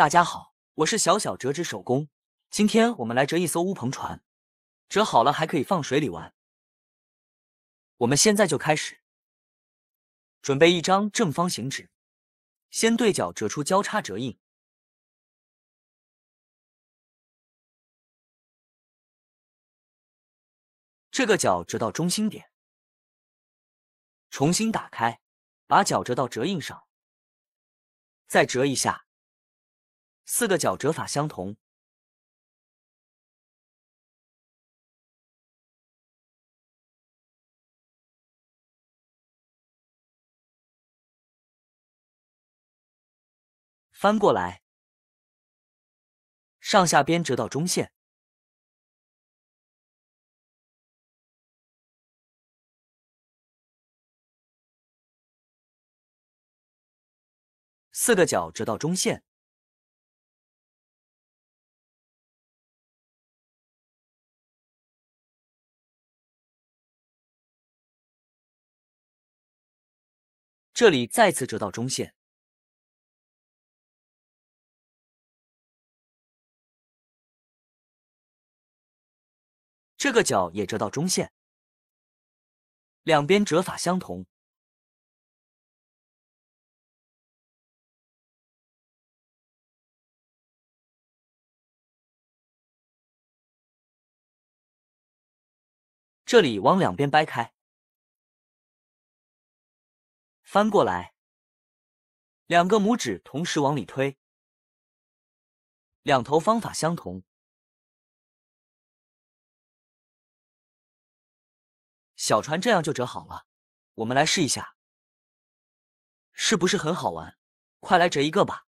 大家好，我是小小折纸手工。今天我们来折一艘乌篷船，折好了还可以放水里玩。我们现在就开始，准备一张正方形纸，先对角折出交叉折印，这个角折到中心点，重新打开，把角折到折印上，再折一下。四个角折法相同，翻过来，上下边折到中线，四个角折到中线。这里再次折到中线，这个角也折到中线，两边折法相同。这里往两边掰开。翻过来，两个拇指同时往里推，两头方法相同，小船这样就折好了。我们来试一下，是不是很好玩？快来折一个吧！